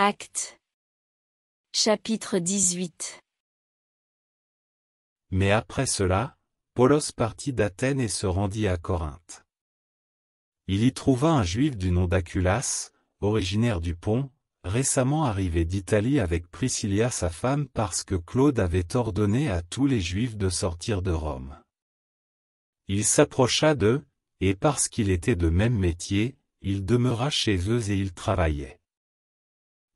Acte. Chapitre 18. Mais après cela, Paulos partit d'Athènes et se rendit à Corinthe. Il y trouva un juif du nom d'Aculas, originaire du Pont, récemment arrivé d'Italie avec Priscilla sa femme parce que Claude avait ordonné à tous les juifs de sortir de Rome. Il s'approcha d'eux, et parce qu'il était de même métier, il demeura chez eux et il travaillait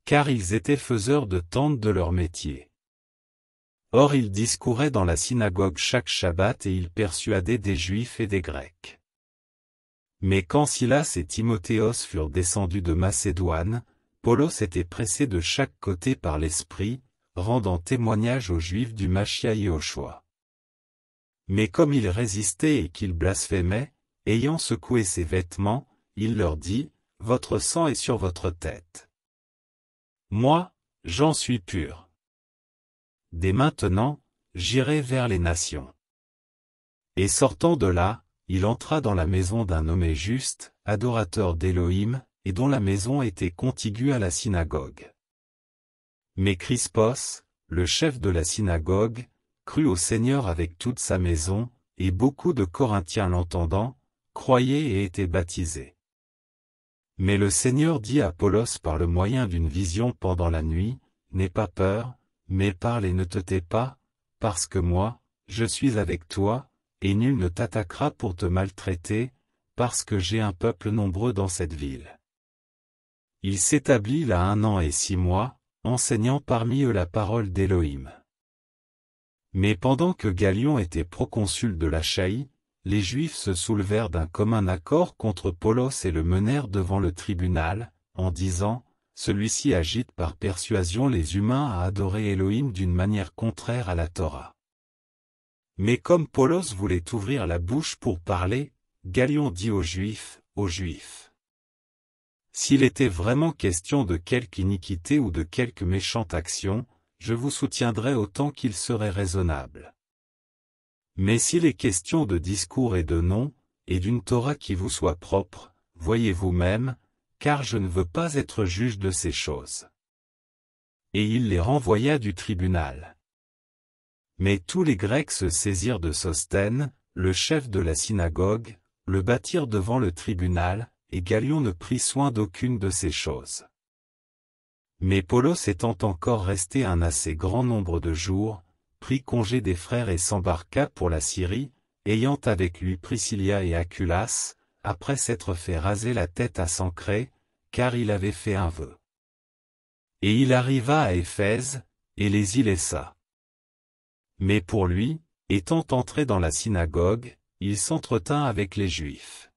car ils étaient faiseurs de tentes de leur métier. Or ils discouraient dans la synagogue chaque Shabbat et ils persuadaient des Juifs et des Grecs. Mais quand Silas et Timothéos furent descendus de Macédoine, Paulos était pressé de chaque côté par l'Esprit, rendant témoignage aux Juifs du Machia et choix. Mais comme ils résistaient et qu'ils blasphémaient, ayant secoué ses vêtements, il leur dit, Votre sang est sur votre tête. Moi, j'en suis pur. Dès maintenant, j'irai vers les nations. Et sortant de là, il entra dans la maison d'un nommé juste, adorateur d'Élohim, et dont la maison était contiguë à la synagogue. Mais Crispos, le chef de la synagogue, crut au Seigneur avec toute sa maison, et beaucoup de Corinthiens l'entendant, croyaient et étaient baptisés. Mais le Seigneur dit à Apollos par le moyen d'une vision pendant la nuit, N'aie pas peur, mais parle et ne te tais pas, parce que moi, je suis avec toi, et nul ne t'attaquera pour te maltraiter, parce que j'ai un peuple nombreux dans cette ville. Il s'établit là un an et six mois, enseignant parmi eux la parole d'Élohim. Mais pendant que Galion était proconsul de la les Juifs se soulevèrent d'un commun accord contre Paulos et le menèrent devant le tribunal, en disant, Celui-ci agite par persuasion les humains à adorer Elohim d'une manière contraire à la Torah. Mais comme Paulos voulait ouvrir la bouche pour parler, Galion dit aux Juifs, aux Juifs. S'il était vraiment question de quelque iniquité ou de quelque méchante action, je vous soutiendrai autant qu'il serait raisonnable. Mais s'il est question de discours et de nom, et d'une Torah qui vous soit propre, voyez vous-même, car je ne veux pas être juge de ces choses. Et il les renvoya du tribunal. Mais tous les Grecs se saisirent de Sostène, le chef de la synagogue, le bâtirent devant le tribunal, et Galion ne prit soin d'aucune de ces choses. Mais Polos étant encore resté un assez grand nombre de jours, prit congé des frères et s'embarqua pour la Syrie, ayant avec lui Priscilla et Aculas, après s'être fait raser la tête à Sancré, car il avait fait un vœu. Et il arriva à Éphèse, et les y laissa. Mais pour lui, étant entré dans la synagogue, il s'entretint avec les Juifs.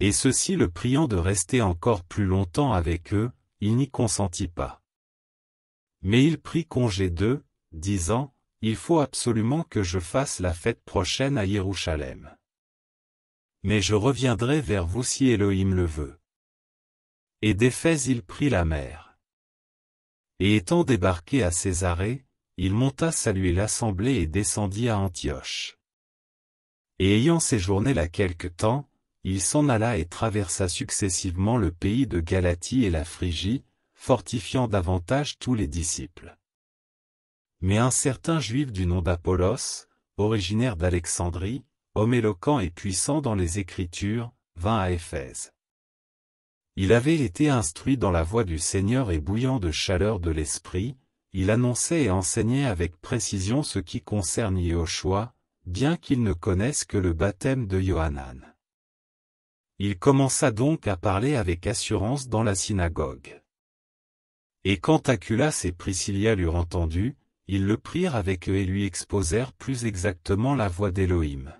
Et ceux-ci le priant de rester encore plus longtemps avec eux, il n'y consentit pas. Mais il prit congé d'eux, disant, Il faut absolument que je fasse la fête prochaine à Jérusalem. Mais je reviendrai vers vous si Elohim le veut. Et d'Éphèse il prit la mer. Et étant débarqué à Césarée, il monta saluer l'assemblée et descendit à Antioche. Et ayant séjourné là quelque temps, il s'en alla et traversa successivement le pays de Galatie et la Phrygie, fortifiant davantage tous les disciples. Mais un certain juif du nom d'Apollos, originaire d'Alexandrie, homme éloquent et puissant dans les Écritures, vint à Éphèse. Il avait été instruit dans la voie du Seigneur et bouillant de chaleur de l'esprit, il annonçait et enseignait avec précision ce qui concerne Yeshua, bien qu'il ne connaisse que le baptême de Johanan. Il commença donc à parler avec assurance dans la synagogue. Et quand Aculas et Priscilla l'eurent entendu, ils le prirent avec eux et lui exposèrent plus exactement la voie d'Élohim.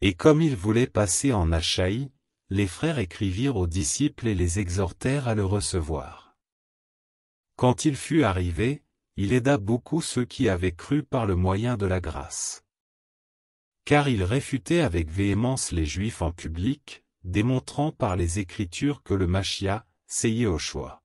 Et comme il voulait passer en Achaï, les frères écrivirent aux disciples et les exhortèrent à le recevoir. Quand il fut arrivé, il aida beaucoup ceux qui avaient cru par le moyen de la grâce. Car il réfutait avec véhémence les Juifs en public, démontrant par les Écritures que le Machia, c'est choix.